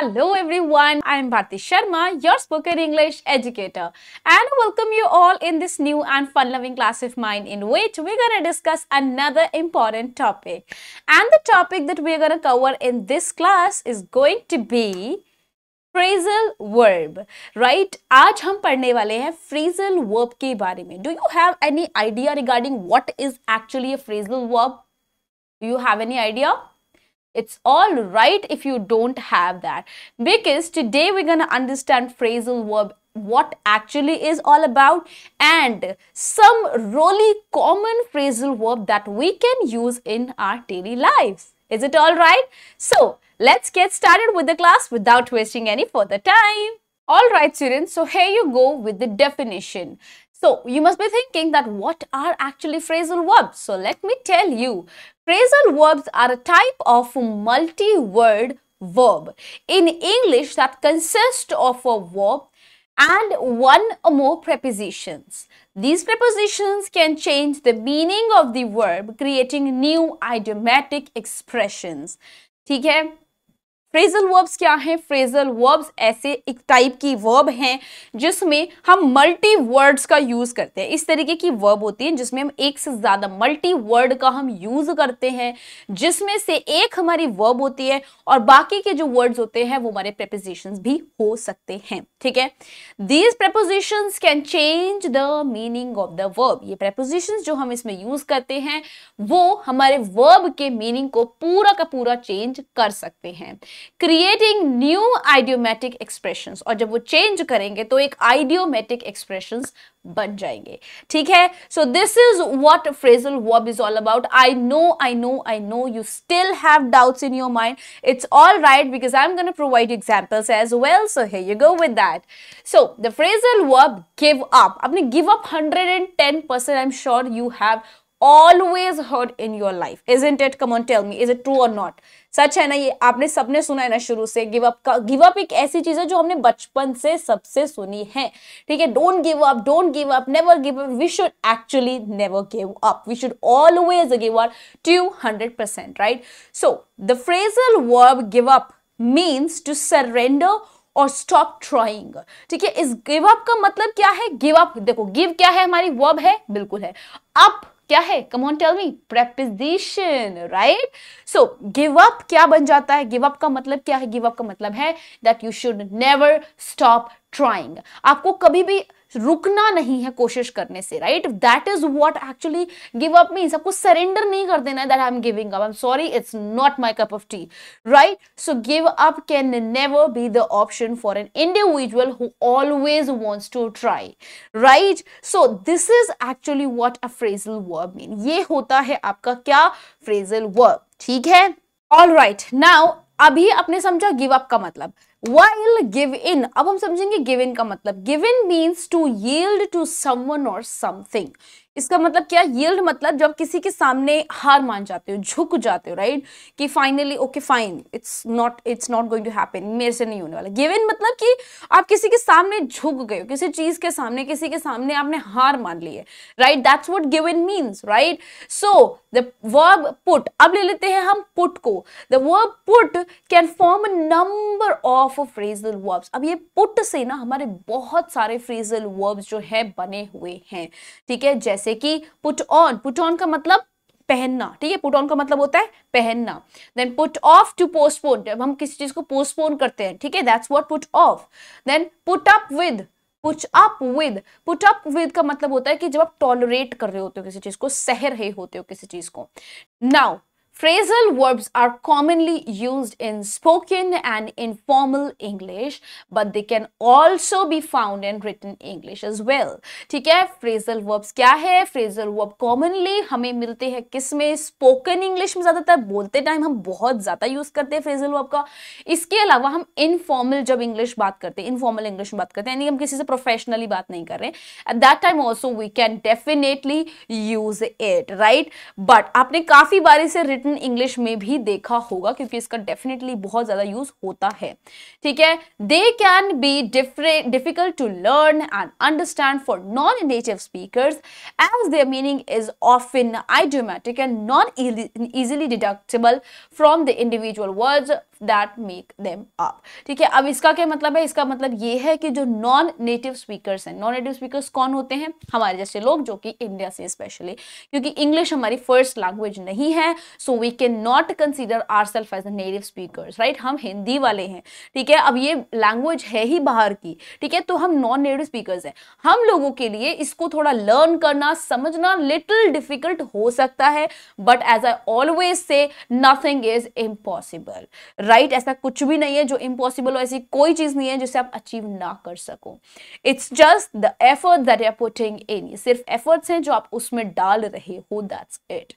Hello everyone, I am Bharti Sharma, your spoken English educator and I welcome you all in this new and fun-loving class of mine in which we're going to discuss another important topic. And the topic that we're going to cover in this class is going to be phrasal verb right आज हम पढ़ने phrasal verb ke verb के बारे Do you have any idea regarding what is actually a phrasal verb? Do you have any idea? It's all right if you don't have that because today we're going to understand phrasal verb what actually is all about and some really common phrasal verb that we can use in our daily lives. Is it all right? So let's get started with the class without wasting any further time. All right, students. So here you go with the definition. So you must be thinking that what are actually phrasal verbs? So let me tell you, phrasal verbs are a type of multi-word verb. In English that consists of a verb and one or more prepositions. These prepositions can change the meaning of the verb creating new idiomatic expressions. ठीक है phrasal verbs क्या हैं phrasal verbs ऐसे एक type की verb हैं जिसमें हम मल्टी वर्ड्स का यूज़ करते हैं इस तरीके की वर्ब होती है जिसमें हम एक से ज़्यादा मल्टी वर्ड का हम यूज़ करते हैं जिसमें से एक हमारी वर्ब होती है और बाकी के जो वर्ड्स होते हैं वो हमारे प्रपोजिशन भी हो सकते हैं ठीक है these preposition can change the meaning of the verb ये प्रपोजिशन जो हम इसमें यूज़ करते हैं वो हमारे वर्ब के मीनिंग को पूरा का पूरा चेंज कर सकते हैं क्रिएटिंग न्यू आइडियोमेटिक एक्सप्रेशन और जब वो चेंज करेंगे तो एक आइडियोमेटिक एक्सप्रेशन बन जाएंगे ठीक है so this is what phrasal verb is all about I know I know I know you still have doubts in your mind it's all right because I am gonna provide examples as well so here you go with that so the phrasal verb give up अपने give up hundred and ten percent I am sure you have always heard in your life isn't it come on tell me is it true or not सच है ना ये आपने सबने सुना है ना शुरू से गिव अप का गिव अप एक ऐसी चीज है जो हमने बचपन से सबसे सुनी है ठीक है don't give up don't give up never give up we should actually never give up we should always give up to hundred percent right so the phrasal verb give up means to surrender और stop trying ठीक है इस give up का मतलब क्या है give up देखो give क्या है हमारी वर्ब है बिल्कुल है अप क्या है come on tell me preposition right so give up क्या बन जाता है गिव अप का मतलब क्या है गिव अप का मतलब है that you should never stop trying आपको कभी भी रुकना नहीं है कोशिश करने से right that is what actually give up mean आपको सरेंडर नहीं कर देना that I am giving up I am sorry it's not my cup of tea right so give up can never be the option for an individual who always wants to try right so this is actually what a phrasal verb mean ये होता है आपका क्या phrasal verb ठीक है all right now अभी आपने समझा गिव अप का मतलब वाइल गिव इन अब हम समझेंगे गिव इन का मतलब give in means to yield to someone और समथिंग इसका मतलब क्या यील्ड मतलब जब किसी के सामने हार मान जाते हो झुक जाते हो राइट कि finally okay fine it's not it's not going to happen मेरे से नहीं होने वाला गिवन मतलब कि आप किसी के सामने झुक गए हो किसी चीज के सामने किसी के सामने आपने हार मान ली है right that's what give in means right so the verb put अब ले लेते हैं हम पुट को the verb put can form a number of phrasal verbs अब ये पुट से ना हमारे बहुत सारे फ्रेजल वर्ब्स जो है बने हुए हैं ठीक है जैसे जैसे कि पुट ऑन पुट ऑन का मतलब पहनना ठीक है पुट ऑन का मतलब होता है पहनना then put off to postpone जब हम किसी चीज को पोस्टपोन करते हैं ठीक है that's what put off then put up with put up with put up with का मतलब होता है कि जब आप टॉलरेट कर रहे होते हो किसी चीज को सह रहे होते हो किसी चीज को now Phrasal verbs are commonly used in spoken and informal English, but they can also be found in written English as well. theek hai phrasal verbs kya hai Phrasal verb commonly hame milte hai kis mein spoken English mein zyada tar bolte time hum bahut zyada use karte hai phrasal verb ka iske alawa hum informal jab English baat karte hai informal English mein baat karte hai yani hum kisi se professionally baat nahi kar rahe at that time also we can definitely use it right but aapne kafi बार इसे written return English में भी देखा होगा क्योंकि इसका definitely बहुत ज़्यादा यूज होता है ठीक है they can be different difficult to learn and understand for non native speaker as their meaning is often idiomatic and non easily deductible from the individual word that make them up ठीक है अब इसका क्या मतलब है इसका मतलब ये है कि जो नॉन नेटिव स्पीकर्स हैं नॉन नेटिव स्पीकर्स कौन होते हैं हमारे जैसे लोग जो कि इंडिया से स्पेशली क्योंकि इंग्लिश हमारी फर्स्ट लैंग्वेज नहीं है so we can not consider our self as a native right हम हिंदी वाले हैं ठीक है अब ये लैंग्वेज है ही बाहर की ठीक है तो हम नॉन नेटिव स्पीकर हैं हम लोगों के लिए इसको थोड़ा लर्न करना समझना लिटिल डिफिकल्ट हो सकता है but as I always say nothing is impossible right ऐसा कुछ भी नहीं है जो इम्पॉसिबल हो ऐसी कोई चीज नहीं है जिसे आप अचीव ना कर सको it's just the effort that are putting in सिर्फ एफर्ट्स हैं जो आप उसमें डाल रहे हो that's it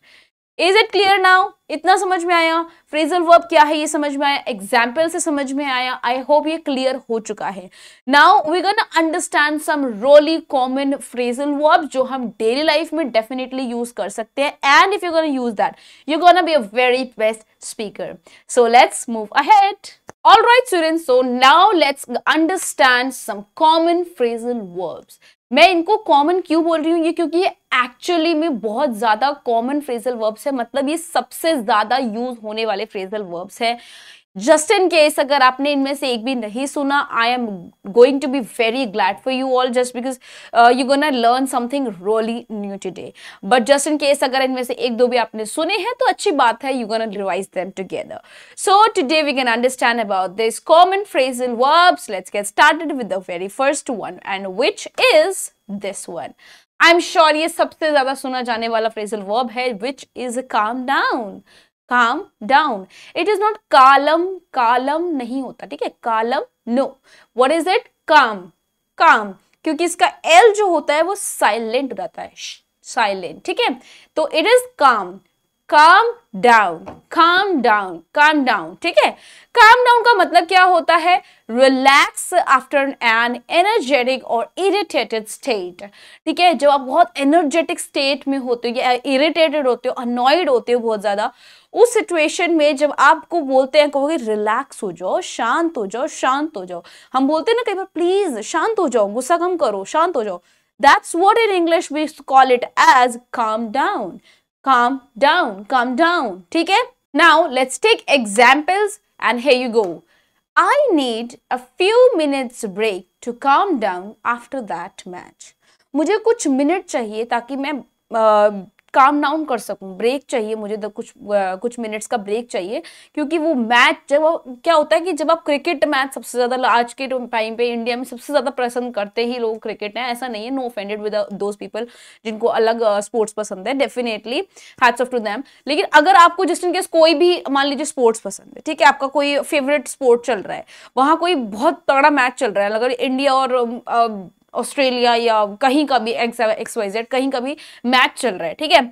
is it clear now इतना समझ में आया फ्रेजल वर्ब क्या है ये समझ में आया एग्जाम्पल से समझ में आया आई होप ये क्लियर हो चुका है now we gonna understand some really common phrasal verb जो हम डेली लाइफ में डेफिनेटली यूज कर सकते हैं and if you gonna use that you gonna be a very best speaker so let's move ahead All right students, so now let's understand some common phrasal verbs. मैं इनको common क्यों बोल रही हूँ ये क्योंकि ये एक्चुअली में बहुत ज़्यादा कॉमन फ्रेजल वर्ब्स है मतलब ये सबसे ज़्यादा यूज होने वाले फ्रेजल वर्ब्स है जस्ट इन केस अगर आपने इनमें से एक भी नहीं सुना I am going to be very glad for you all just because you ना learn something really new today but just in case अगर इनमें से एक दो भी आपने सुने हैं तो अच्छी बात है यू ना revise them together so today we can understand about this common phrasal verbs let's get started with the very first one and which is this one I am sure ये सबसे ज्यादा सुना जाने वाला phrasal verb है which is calm down calm down it is not कालम कालम नहीं होता ठीक है कालम no what is it calm calm क्योंकि इसका एल जो होता है वो साइलेंट हो जाता है साइलेंट ठीक है तो इट इज काम काम down calm down calm down ठीक है काम डाउन का मतलब क्या होता है रिलैक्स आफ्टर एन एनर्जेटिक और इरिटेटेड स्टेट ठीक है जब आप बहुत एनर्जेटिक स्टेट में होते हो या इरिटेटेड होते हो अनॉयड होते हो बहुत ज़्यादा उस सिचुएशन में जब आपको बोलते हैं कहोगे रिलैक्स हो जाओ शांत हो जाओ शांत हो जाओ हम बोलते हैं ना कई बार प्लीज़ शांत हो जाओ गुस्सा कम करो शांत हो जाओ that's what in English we call it as calm down calm down, calm down. Okay? Now let's take examples and here you go. I need a few minutes break to calm down after that match. मुझे कुछ minute चाहिए ताकि मैं calm down कर सकूं break चाहिए मुझे तो कुछ कुछ मिनट्स का ब्रेक चाहिए क्योंकि वो मैच जब क्या होता है कि जब आप क्रिकेट मैच सबसे ज़्यादा आज के टाइम पे इंडिया में सबसे ज़्यादा पसंद करते ही लोग क्रिकेट हैं ऐसा नहीं है no offended with those people जिनको अलग स्पोर्ट्स पसंद है definitely hats off to them लेकिन अगर आपको जस्ट इनकेस कोई भी मान लीजिए स्पोर्ट्स पसंद है ठीक है आपका कोई फेवरेट स्पोर्ट चल रहा है वहाँ कोई बहुत तगड़ा मैच चल रहा है अगर इंडिया और ऑस्ट्रेलिया या कहीं का भी एक्स एक्स वाई जेड कहीं का भी मैच चल रहा है ठीक है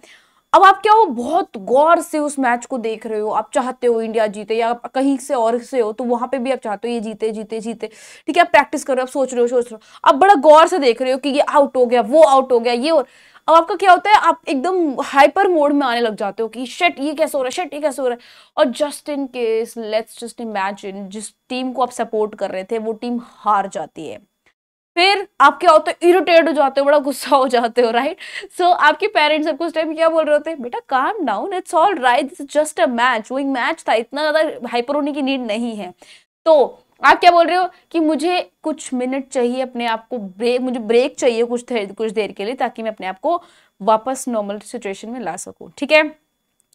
अब आप क्या हो बहुत गौर से उस मैच को देख रहे हो आप चाहते हो इंडिया जीते या कहीं से और से हो तो वहां पे भी आप चाहते हो ये जीते जीते जीते ठीक है आप प्रैक्टिस कर रहे हो आप सोच रहे हो सोच रहे हो आप बड़ा गौर से देख रहे हो कि ये आउट हो गया वो आउट हो गया ये और अब आपका क्या होता है आप एकदम हाइपर मोड में आने लग जाते हो कि शेट ये कैसे हो रहा है शेट ये कैसे हो रहा है और just in case let's just imagine जिस टीम को आप सपोर्ट कर रहे थे वो टीम हार जाती है फिर आप क्या होते हो इरिटेट हो जाते हो बड़ा गुस्सा हो जाते हो राइट सो so, आपके पेरेंट्स आपको उस टाइम क्या बोल रहे होते हैं बेटा calm down it's all right this just a match वो एक मैच था इतना ज़्यादा हाइपर होने की नीड नहीं है तो आप क्या बोल रहे हो कि मुझे कुछ मिनट चाहिए अपने आप को ब्रेक मुझे ब्रेक चाहिए कुछ देर कुछ देर के लिए ताकि मैं अपने आप को वापस नॉर्मल सिचुएशन में ला सकूँ ठीक है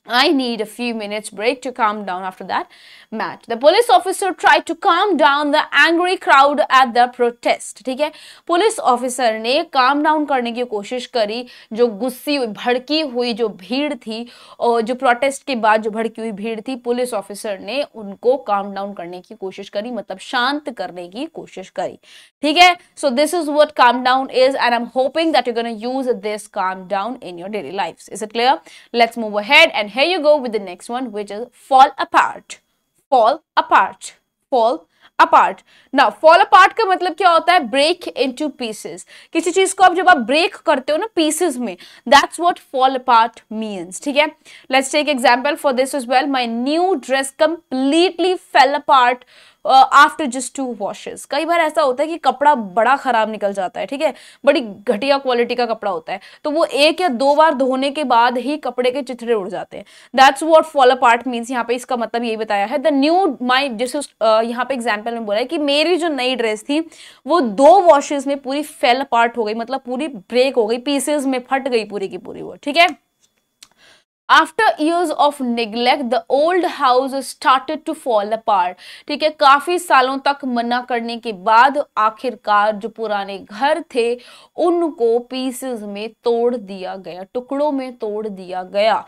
I need a few minutes break to calm down after that match. The police officer tried to calm down the angry crowd at the protest. ठीक है पुलिस ऑफिसर ने काम डाउन करने की कोशिश करी जो गुस्सी हुई भड़की हुई जो भीड़ थी और जो प्रोटेस्ट के बाद जो भड़की हुई भीड़ थी पुलिस ऑफिसर ने उनको काम डाउन करने की कोशिश करी मतलब शांत करने की कोशिश करी ठीक है so this is what calm down is and I am hoping that you gonna use this calm down in your daily life is it clear let's move ahead and here you go with the next one, which is fall apart. Fall apart. Fall apart ना fall apart का मतलब क्या होता है break in two pieces किसी चीज को आप जब आप ब्रेक करते हो ना पीसेज में that's what fall apart means ठीक है let's take example for this is well my new dress completely fell apart after just two washes कई बार ऐसा होता है कि कपड़ा बड़ा ख़राब निकल जाता है ठीक है बड़ी घटिया क्वालिटी का कपड़ा होता है तो वो एक या दो बार धोने के बाद ही कपड़े के चिथड़े उड़ जाते हैं that's what fall part means यहाँ पे इसका मतलब ये बताया है द न्यू माई उस यहाँ पे एग्जाम्पल में बोला है कि मेरी जो नई ड्रेस थी वो दो वॉशेज में पूरी फेल पार्ट हो गई मतलब पूरी ब्रेक हो गई पीसेज में फट गई पूरी की पूरी वो ठीक है After years of neglect, the old house started to fall apart. ठीक है काफी सालों तक मना करने के बाद आखिरकार जो पुराने घर थे उनको pieces में तोड़ दिया गया टुकड़ों में तोड़ दिया गया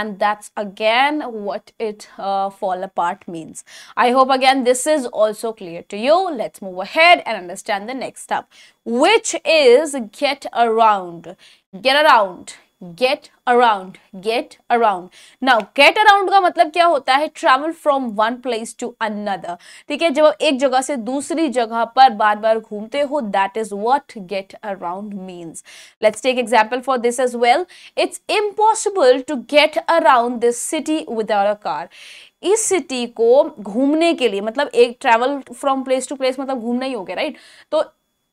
and that's again what it uh, fall apart means. I hope again this is also clear to you. Let's move ahead and understand the next step, which is get around. Get around. Get around get around now get around का मतलब क्या होता है travel from one place to another ठीक है जब आप एक जगह से दूसरी जगह पर बार बार घूमते हो that is what get around means let's take example for this is well it's impossible to get around this city without a car इस सिटी को घूमने के लिए मतलब एक travel from place to place मतलब घूमना ही हो गया राइट तो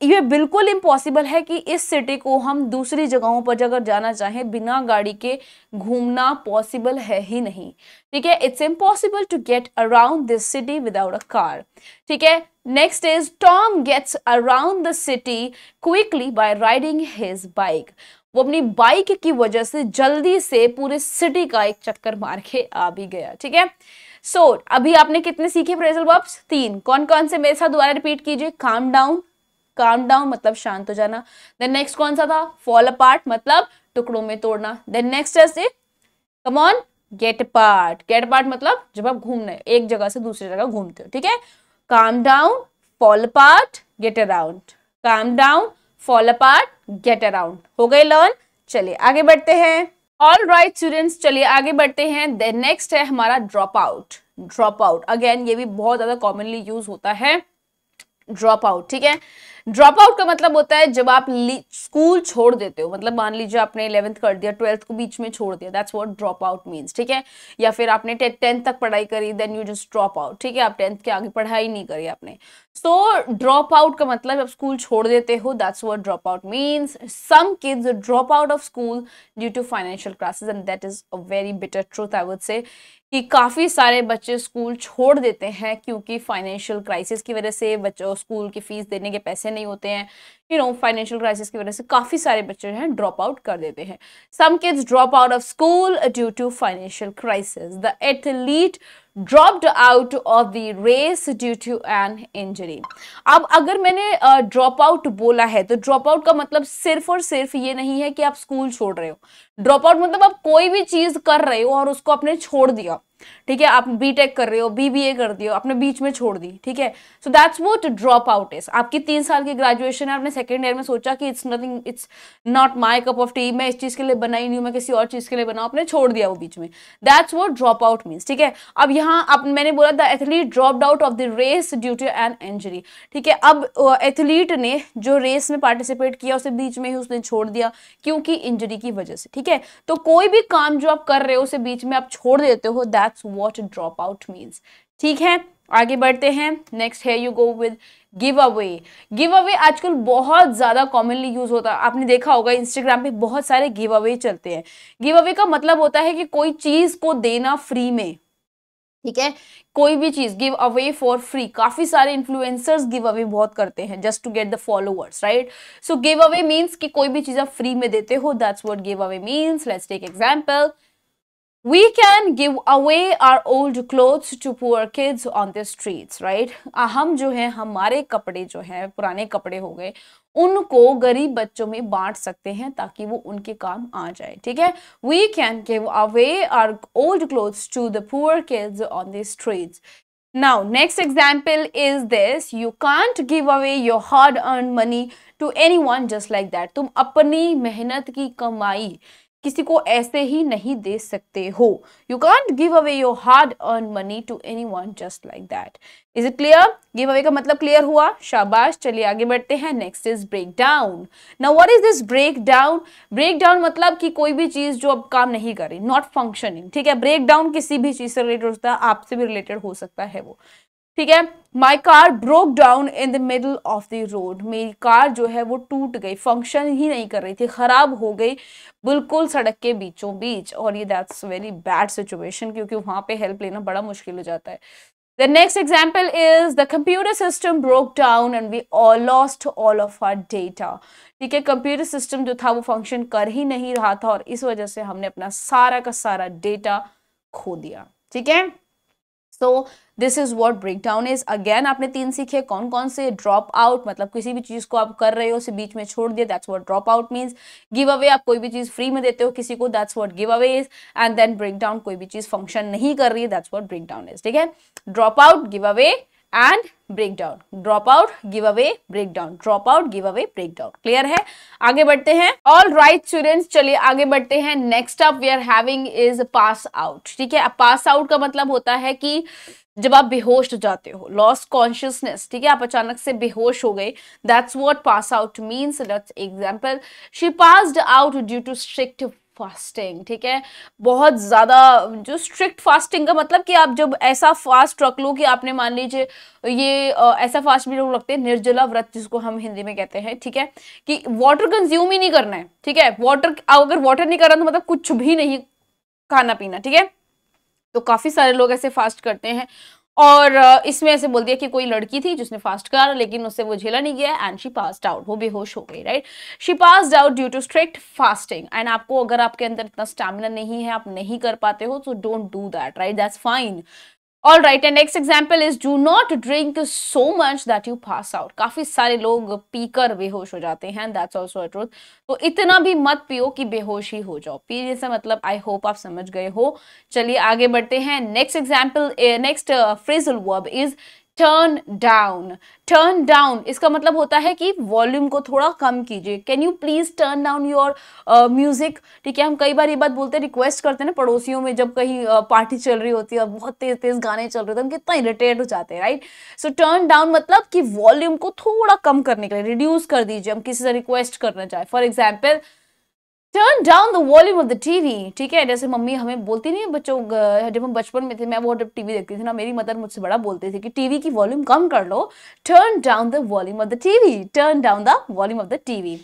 ये बिल्कुल इम्पॉसिबल है कि इस सिटी को हम दूसरी जगहों पर अगर जाना चाहें बिना गाड़ी के घूमना पॉसिबल है ही नहीं ठीक है it's impossible to get around this city without a car ठीक है next is Tom gets around the city quickly by riding his bike वो अपनी बाइक की वजह से जल्दी से पूरे सिटी का एक चक्कर मार के आ भी गया ठीक है सो so, अभी आपने कितने सीखे फ्रेजल वर्ब्स तीन कौन कौन से मेरे साथ दोबारा रिपीट कीजिए काम डाउन काम डाउन मतलब शांत हो जाना देन नेक्स्ट कौन सा था फॉल अपार्ट मतलब टुकड़ों में तोड़ना देन नेक्स्ट है come on get part get part मतलब जब आप घूमने एक जगह से दूसरी जगह घूमते हो ठीक है calm down fall apart get around calm down fall apart get around हो गए लर्न चलिए आगे बढ़ते हैं ऑल राइट स्टूडेंट्स चलिए आगे बढ़ते हैं देन नेक्स्ट है हमारा drop out drop out again ये भी बहुत ज्यादा कॉमनली यूज होता है ड्रॉप आउट ठीक है ड्रॉप आउट का मतलब होता है जब आप स्कूल छोड़ देते हो मतलब मान लीजिए आपने इलेवंथ कर दिया ट्वेल्थ को बीच में छोड़ दिया that's what drop out means ठीक है या फिर आपने टेंथ तक पढ़ाई करी then you just drop out ठीक है आप टेंथ के आगे पढ़ाई नहीं करी आपने सो ड्रॉप आउट का मतलब आप स्कूल छोड़ देते हो that's what drop out means some kids drop out of school due to financial crisis and that is a very better truth I would say कि काफ़ी सारे बच्चे स्कूल छोड़ देते हैं क्योंकि फाइनेंशियल क्राइसिस की वजह से बच्चों स्कूल की फ़ीस देने के पैसे नहीं होते हैं यू नो फाइनेंशियल क्राइसिस की वजह से काफ़ी सारे बच्चे हैं ड्रॉप आउट कर देते हैं some kids drop out of school due to financial crisis the athlete dropped out of the race due to an injury अब अगर मैंने ड्रॉप uh, आउट बोला है तो ड्रॉप आउट का मतलब सिर्फ और सिर्फ ये नहीं है कि आप स्कूल छोड़ रहे हो ड्रॉप आउट मतलब आप कोई भी चीज़ कर रहे हो और उसको आपने छोड़ दिया ठीक है आप बी टेक कर रहे हो बी बी ए कर दियो आपने बीच में छोड़ दी ठीक है so that's what drop out is आपकी तीन साल की ग्रेजुएशन है आपने सेकेंड ईयर में सोचा कि it's nothing it's not my cup of tea मैं इस चीज़ के लिए बनाई नहीं हूं मैं किसी और चीज़ के लिए बनाऊ आपने छोड़ दिया वो बीच में that's what drop out means ठीक है अब यहाँ आप मैंने बोला the athlete drop out of the race due to an injury ठीक है अब एथलीट ने जो रेस में पार्टिसिपेट किया उसे बीच में ही उसने छोड़ दिया क्योंकि इंजरी की वजह से ठीक है तो कोई भी काम जो आप कर रहे हो उसे बीच में आप छोड़ देते हो that that's what drop out means ठीक है आगे बढ़ते हैं नेक्स्ट है you go with give away give away आजकल बहुत ज़्यादा कॉमनली यूज़ होता है आपने देखा होगा इंस्टाग्राम पे बहुत सारे गिव अवे चलते हैं गिव अवे का मतलब होता है कि कोई चीज़ को देना फ्री में ठीक है कोई भी चीज़ गिव अवे फॉर फ्री काफ़ी सारे इन्फ्लुएंसर्स गिव अवे बहुत करते हैं just to get the followers right so give away means कि कोई भी चीज़ आप फ्री में देते हो that's what give away means let's take example we can give away our old clothes to poor kids on the streets right हम जो है हमारे कपड़े जो हैं पुराने कपड़े हो गए उनको गरीब बच्चों में बांट सकते हैं ताकि वो उनके काम आ जाए ठीक है we can give away our old clothes to the poor kids on the streets Now, next example is this. You can't give away your hard-earned money to anyone just like that. तुम अपनी मेहनत की कमाई किसी को ऐसे ही नहीं दे सकते हो you can't give away your hard earn money to anyone just like that is it clear give away का मतलब क्लियर हुआ शाबाश चलिए आगे बढ़ते हैं next is break down now what is this break down break down मतलब कि कोई भी चीज जो अब काम नहीं करे नॉट फंक्शनिंग ठीक है ब्रेक डाउन किसी भी चीज से रिलेटेड होता है आपसे भी रिलेटेड हो सकता है वो ठीक है my car broke down in the middle of the road मेरी कार जो है वो टूट गई फंक्शन ही नहीं कर रही थी खराब हो गई बिल्कुल सड़क के बीचों बीच और ये दैट्स वेरी बैड सिचुएशन क्योंकि वहां पे हेल्प लेना बड़ा मुश्किल हो जाता है the next example is the computer system broke down and we all lost all of our data ठीक है कंप्यूटर सिस्टम जो था वो फंक्शन कर ही नहीं रहा था और इस वजह से हमने अपना सारा का सारा डेटा खो दिया ठीक है so this is what break down is again आपने तीन सीखे कौन कौन से ड्रॉप आउट मतलब किसी भी चीज को आप कर रहे हो उसे बीच में छोड़ दिया that's what drop out means give away आप कोई भी चीज फ्री में देते हो किसी को that's what give away is and then break down कोई भी चीज फंक्शन नहीं कर रही है that's what break down is ठीक है drop out give away and breakdown drop out give away breakdown drop out give away breakdown clear है आगे बढ़ते हैं ऑल राइट स्टूडेंट चलिए आगे बढ़ते हैं next up we are having is pass out ठीक है पास आउट का मतलब होता है कि जब आप बेहोश हो जाते हो लॉस कॉन्शियसनेस ठीक है आप अचानक से बेहोश हो गए that's what pass out means let's example she passed out due to strict fasting ठीक है बहुत ज़्यादा जो स्ट्रिक्ट फास्टिंग का मतलब कि आप जब ऐसा फास्ट रख लो कि आपने मान लीजिए ये आ, ऐसा फास्ट भी लोग रखते हैं निर्जला व्रत जिसको हम हिंदी में कहते हैं ठीक है कि वाटर कंज्यूम ही नहीं करना है ठीक है वाटर अगर वाटर नहीं करना तो मतलब कुछ भी नहीं खाना पीना ठीक है तो काफ़ी सारे लोग ऐसे फास्ट करते हैं और इसमें ऐसे बोल दिया कि कोई लड़की थी जिसने फास्ट करा लेकिन उससे वो झेला नहीं गया एंड शी पास आउट वो बेहोश हो गई right she pass out due to strict fasting and आपको अगर आपके अंदर इतना स्टेमिना नहीं है आप नहीं कर पाते हो so don't do that right that's fine all right and next example is do not drink so much that you pass out काफी सारे लोग पीकर बेहोश हो जाते हैं दैट्स ऑल्सो ट्रूथ तो इतना भी मत पियो कि बेहोश ही हो जाओ पीने से मतलब आई होप आप समझ गए हो चलिए आगे बढ़ते हैं next example next phrasal verb is turn down turn down इसका मतलब होता है कि वॉल्यूम को थोड़ा कम कीजिए can you please turn down your music ठीक है हम कई बार ये बात बोलते हैं रिक्वेस्ट करते हैं ना पड़ोसियों में जब कहीं पार्टी uh, चल रही होती है और बहुत तेज तेज गाने चल रहे होते हैं हम कितना इरिटेट हो जाते हैं राइट सो टर्न डाउन मतलब कि वॉल्यूम को थोड़ा कम करने के लिए रिड्यूस कर दीजिए हम किसी से रिक्वेस्ट करना चाहें for example turn down the volume of the TV ठीक है जैसे मम्मी हमें बोलती नहीं बच्चों जब हम बचपन में थे मैं वो जब टीवी देखती थी ना मेरी मदर मुझसे बड़ा बोलते थे कि टीवी की वॉल्यूम कम कर लो turn down the volume of the TV turn down the volume of the TV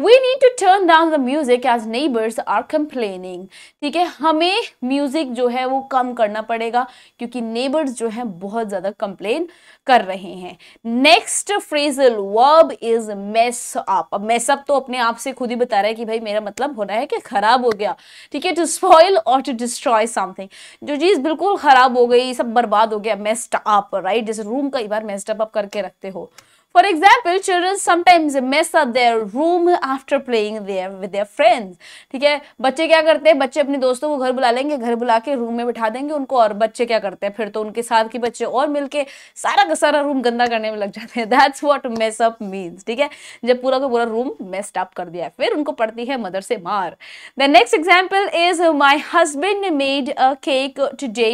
we need to turn down the music as neighbours are complaining ठीक है हमें म्यूज़िक जो है वो कम करना पड़ेगा क्योंकि नेबर्स जो है बहुत ज़्यादा कंप्लेन कर रहे हैं next phrasal verb is mess up अब मेस अप तो अपने आप से खुद ही बता रहा है कि भाई मेरा मतलब होना है कि खराब हो गया ठीक है टू स्पॉइल और टू डिस्ट्रॉय समथिंग जो चीज़ बिल्कुल ख़राब हो गई सब बर्बाद हो गया मेस्ट अप राइट जैसे रूम कई बार मेस्ट अप करके रखते हो For example, children sometimes mess up their room after playing there with their friends. ठीक है बच्चे क्या करते हैं बच्चे अपने दोस्तों को घर बुला लेंगे घर बुला के रूम में बिठा देंगे उनको और बच्चे क्या करते हैं फिर तो उनके साथ के बच्चे और मिलके सारा का सारा रूम गंदा करने में लग जाते हैं that's what mess up means ठीक है जब पूरा का पूरा रूम मेस्ट अप कर दिया फिर उनको पड़ती है मदर से मार the next example is my husband made a cake today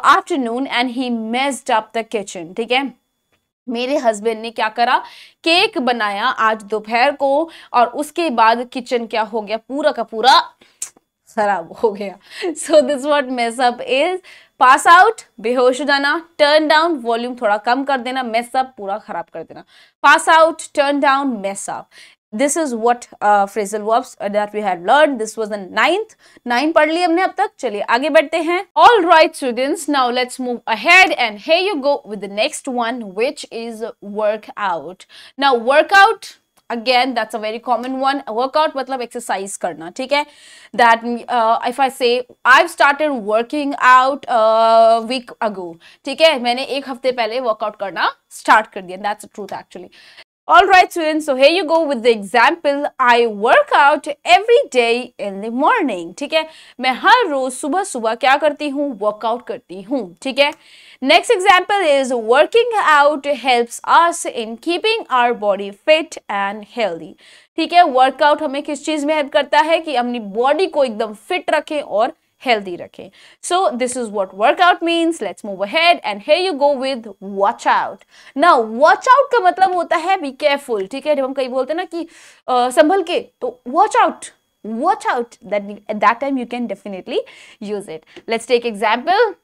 afternoon and he messed up the kitchen ठीक है मेरे हस्बैंड ने क्या करा केक बनाया आज दोपहर को और उसके बाद किचन क्या हो गया पूरा का पूरा खराब हो गया so this what mess up is pass out बेहोश हो जाना टर्न डाउन वॉल्यूम थोड़ा कम कर देना मेसअप पूरा खराब कर देना pass out turn down mess up this is what uh, phrasal verbs uh, that we had learned. This was the ninth. Nine पढ़ लिए हमने अब तक. चलिए आगे बढ़ते हैं. All right, students. Now let's move ahead. And here you go with the next one, which is workout. Now workout. Again, that's a very common one. Workout मतलब exercise करना, ठीक है? That uh, if I say I've started working out a week ago, ठीक है? मैंने एक हफ्ते पहले workout करना start कर दिया. That's the truth actually. All right, students, so here you go with the example. I work out every day in the morning. ठीक है मैं हर रोज सुबह सुबह क्या करती हूँ वर्कआउट करती हूँ ठीक है next example is working out helps us in keeping our body fit and healthy. ठीक है वर्कआउट हमें किस चीज़ में हेल्प करता है कि अपनी बॉडी को एकदम फिट रखें और हेल्दी रखें so this is what workout means let's move ahead and here you go with watch out ना वॉच आउट का मतलब होता है बी केयरफुल ठीक है जब हम कहीं बोलते हैं ना कि संभल के तो watch out watch out that at that time you can definitely use it let's take example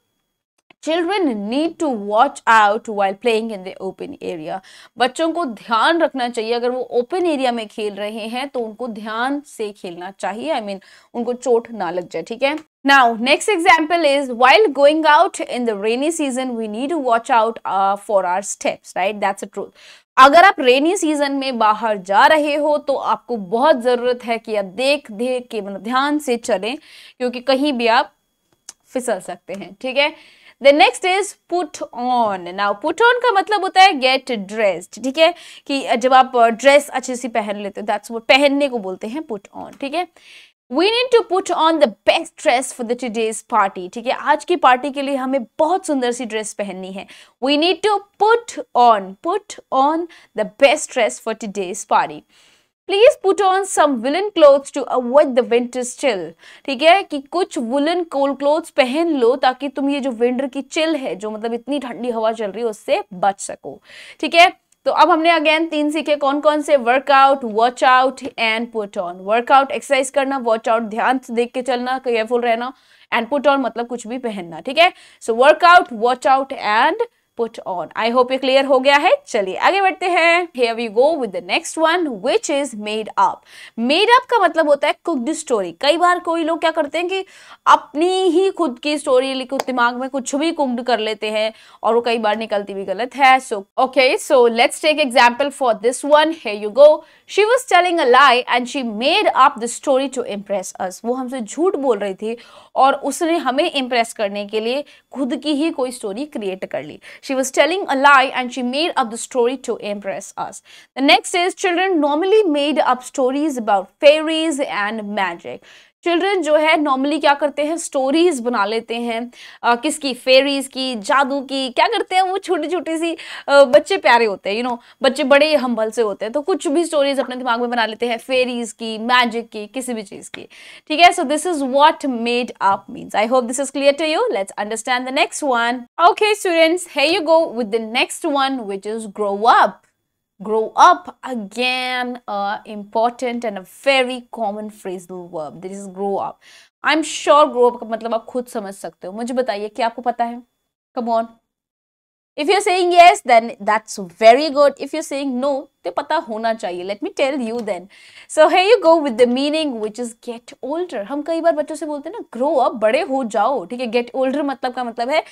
children need to watch out while playing in the open area बच्चों को ध्यान रखना चाहिए अगर वो ओपन एरिया में खेल रहे हैं तो उनको ध्यान से खेलना चाहिए आई I मीन mean, उनको चोट ना लग जाए ठीक है Now, next example is while going out in the rainy season, we need to watch out uh, for our steps, right? That's truth. अगर आप रेनी सीजन में बाहर जा रहे हो तो आपको बहुत ज़रूरत है कि आप देख देख के मतलब ध्यान से चलें क्योंकि कहीं भी आप फिसल सकते हैं ठीक है the next is put on now put on का मतलब होता है गेट ड्रेस्ड ठीक है कि जब आप ड्रेस अच्छे से पहन लेते हो दैट्स वो पहनने को बोलते हैं पुट ऑन ठीक है we need to put on the best dress for the today's party ठीक है आज की पार्टी के लिए हमें बहुत सुंदर सी ड्रेस पहननी है we need to put on put on the best dress for today's party please put on some woollen cloth to avoid the chill ठीक है कि कुछ वुलन कोल्ड क्लोथ पहन लो ताकि तुम ये जो विंटर की चिल है जो मतलब इतनी ठंडी हवा चल रही है उससे बच सको ठीक है तो अब हमने अगेन तीन सीखे कौन कौन से workout watch out and put on workout exercise करना वॉच आउट ध्यान से देख के चलना केयरफुल रहना एंड पुट ऑन मतलब कुछ भी पहनना ठीक है सो workout watch out and put on. I hope ये clear हो गया है चलिए आगे बढ़ते हैं Here we go with the next one which is made up. Made up का मतलब होता है cooked story. कई बार कोई लोग क्या करते हैं कि अपनी ही खुद की स्टोरी लिखो दिमाग में कुछ भी कुम्ड कर लेते हैं और वो कई बार निकलती भी गलत है so okay so let's take example for this one है you go she was telling a lie and she made up the story to impress us वो हमसे झूठ बोल रही थी और उसने हमें इम्प्रेस करने के लिए खुद की ही कोई स्टोरी क्रिएट कर ली She was telling a lie and she made up the story to impress us. The next is children normally made up stories about fairies and magic. Children जो है नॉर्मली क्या करते हैं स्टोरीज बना लेते हैं आ, किसकी फेरीज की जादू की क्या करते हैं वो छोटी छोटी सी आ, बच्चे प्यारे होते हैं यू नो बच्चे बड़े हम्बल से होते हैं तो कुछ भी स्टोरीज अपने दिमाग में बना लेते हैं फेरीज की मैजिक की किसी भी चीज़ की ठीक है so this is what made up means I hope this is clear to you let's understand the next one okay students है you go with the next one which is grow up grow up again a important and a very common phrasal verb this is grow up I am sure grow up का मतलब आप खुद समझ सकते हो मुझे बताइए कि आपको पता है come on if you saying yes then that's very good if you saying no तो पता होना चाहिए let me tell you then so here you go with the meaning which is get older हम कई बार बच्चों से बोलते हैं ना ग्रो अप बड़े हो जाओ ठीक है गेट ओल्डर मतलब का मतलब है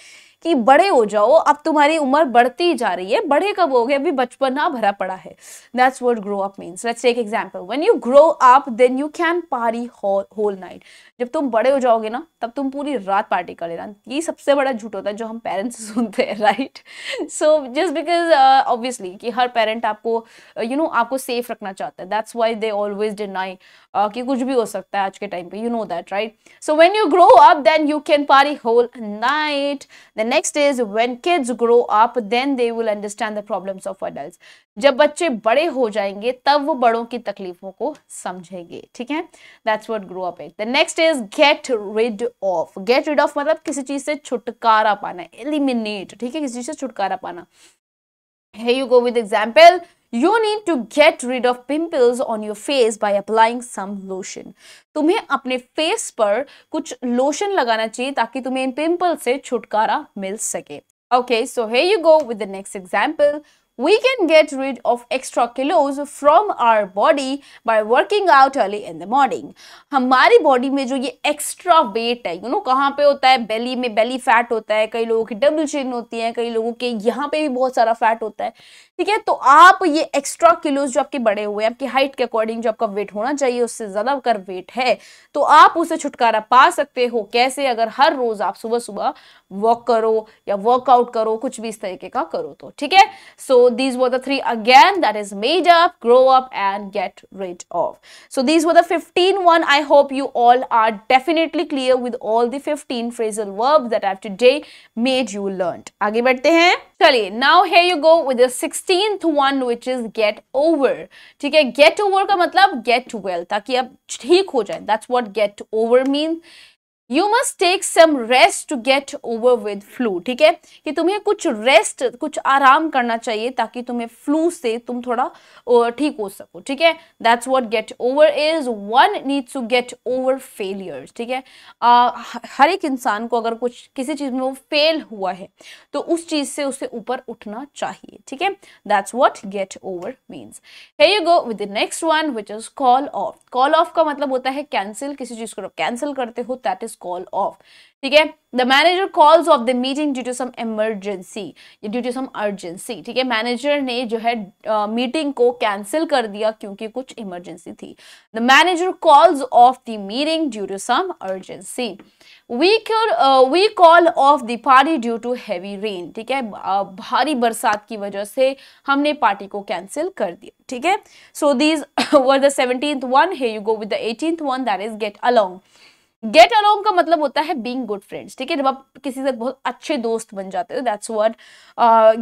कि बड़े हो जाओ अब तुम्हारी उम्र बढ़ती जा रही है बड़े कब हो गए अभी बचपना भरा पड़ा है that's word grow up means let's take example one you grow up then you can party whole night जब तुम बड़े हो जाओगे ना तब तुम पूरी रात पार्टी कर लेना ये सबसे बड़ा झूठ होता है जो हम पेरेंट्स सुनते हैं right so just because obviously कि हर पेरेंट आपको you uh, know you know, आपको सेफ रखना चाहता है that's why they always deny कि कुछ भी हो सकता है आज के टाइम पे you know that right so when you grow up then you can party whole night then next is when kids grow up then they will understand the problems of adult जब बच्चे बड़े हो जाएंगे तब वो बड़ों की तकलीफों को समझेंगे ठीक है that's what grow up is the next is get rid off get rid off मतलब किसी चीज से छुटकारा पाना एलिमिनेट ठीक है किसी चीज से छुटकारा पाना here you go with example you need to get rid off pimples on your face by applying some lotion तुम्हें अपने फेस पर कुछ लोशन लगाना चाहिए ताकि तुम्हें इन पिम्पल से छुटकारा मिल सके okay so here you go with next example We can get rid of extra kilos from our body by working out early in the morning. हमारी बॉडी में जो ये एक्स्ट्रा वेट है यू you नो know, कहाँ पे होता है बेली में बेली फैट होता है कई लोगों की डबल चेन होती है कई लोगों के यहाँ पे भी बहुत सारा फैट होता है ठीक है तो आप ये एक्स्ट्रा किलोज जो आपके बड़े हुए हैं आपकी हाइट के अकॉर्डिंग जो आपका वेट होना चाहिए उससे ज़्यादा अगर वेट है तो आप उसे छुटकारा पा सकते हो कैसे अगर हर रोज़ आप सुबह सुबह वॉक करो या वर्कआउट करो कुछ भी इस तरीके का करो तो ठीक है सो So these were the three again that is made up, grow up and get rid of. So these were the 15 one. I hope you all are definitely clear with all the 15 phrasal verbs that I've today made you learned. आगे बढ़ते हैं चलिए now here you go with sixteen one which is get get ठीक है get over का मतलब gate well, ताकि आप ठीक हो जाए That's what get over means. You must take some rest to get over with flu ठीक है कि तुम्हें कुछ रेस्ट कुछ आराम करना चाहिए ताकि तुम्हें फ्लू से तुम थोड़ा ठीक हो सको ठीक है that's what get over is one needs to get over failure ठीक है हर एक इंसान को अगर कुछ किसी चीज़ में वो फेल हुआ है तो उस चीज़ से उसे ऊपर उठना चाहिए ठीक है that's what get over means here you go with next one which is call off call off का मतलब होता है कैंसिल किसी चीज़ को कैंसिल करते हो दैट इज कॉल ऑफ ठीक है the manager calls off the meeting due to some emergency due to some urgency ठीक है मैनेजर ने जो है मीटिंग uh, को कैंसिल कर दिया क्योंकि कुछ इमरजेंसी थी the manager calls off the meeting due to some urgency we cure we call off the party due to heavy rain ठीक है भारी बरसात की वजह से हमने पार्टी को कैंसिल कर दिया ठीक है so these were the seventeen one है you go with the eighteen one that is get along get along का मतलब होता है बींग गुड फ्रेंड्स ठीक है जब आप किसी से बहुत अच्छे दोस्त बन जाते हो दैट्स वर्ड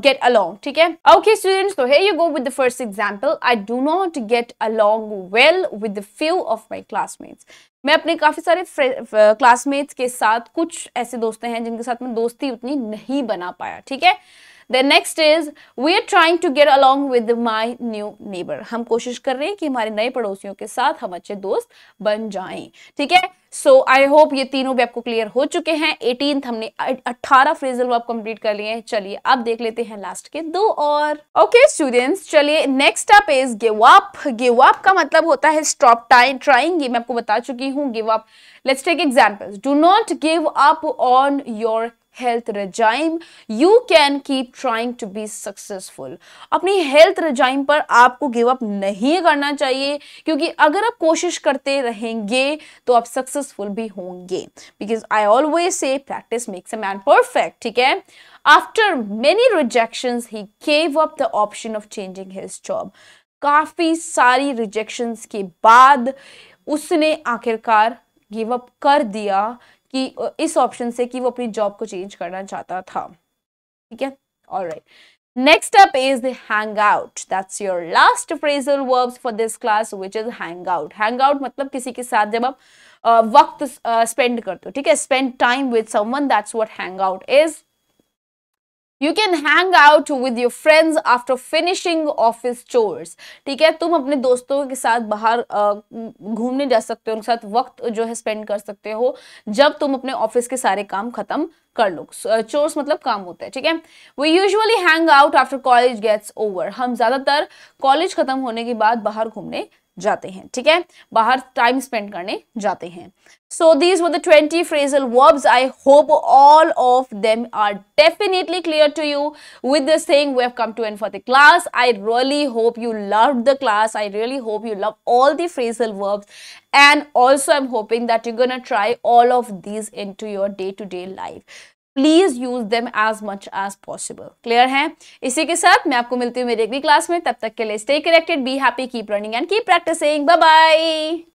गेट अलोंग ठीक है ओके स्टूडेंट्स तो here you go with the first example I do not get along well with few of my classmates मैं अपने काफ़ी सारे क्लासमेट्स uh, के साथ कुछ ऐसे दोस्त हैं जिनके साथ मैं दोस्ती उतनी नहीं बना पाया ठीक है then next is we are trying to get along with my new neighbour हम कोशिश कर रहे हैं कि हमारे नए पड़ोसियों के साथ हम अच्छे दोस्त बन जाएं ठीक है सो आई होप ये तीनों भी आपको क्लियर हो चुके हैं एटीन हमने अट्ठारह फ्रेजल वर्ब कंप्लीट कर लिए हैं चलिए अब देख लेते हैं लास्ट के दो और ओके स्टूडेंट्स चलिए next up is give up give up का मतलब होता है स्टॉप टाइम ट्राइंग ये मैं आपको बता चुकी हूँ give up let's take example do not give up on your health regime you can keep trying to be successful अपनी हेल्थ रजाइम पर आपको गिव अप नहीं करना चाहिए क्योंकि अगर आप कोशिश करते रहेंगे तो आप सक्सेस सक्सेसफुल भी होंगे because I always say practice makes a man perfect ठीक है after many rejection he gave up the option of changing his job काफ़ी सारी रिजेक्शन के बाद उसने आखिरकार गिव अप कर दिया कि इस ऑप्शन से कि वो अपनी जॉब को चेंज करना चाहता था ठीक है all right next is hang out that's your last phrasal verbs for this class this is hang out hang out मतलब किसी के साथ जब आप वक्त स्पेंड करते हो ठीक है spend time with someone that's what hang out is you can hang out with your friends after finishing office chores ठीक है तुम अपने दोस्तों के साथ बाहर घूमने जा सकते हो उनके साथ वक्त जो है स्पेंड कर सकते हो जब तुम अपने ऑफिस के सारे काम खत्म कर लो चोर्स मतलब काम होता है ठीक है we usually hang out after college gets over हम ज्यादातर कॉलेज खत्म होने के बाद बाहर घूमने जाते हैं ठीक है बाहर टाइम स्पेंड करने जाते हैं so these were the twenty phrasal verbs I hope all of them are definitely clear to you with the thing we have come to end for the class I really hope you love the class I really hope you love all the phrasal verbs also I am hoping that you gonna try all of these into your day to day life please use them as much as possible clear है इसी के साथ मैं आपको मिलती हूँ मेरी अगली क्लास में तब तक के लिए stay connected be happy keep running and keep practising bye bye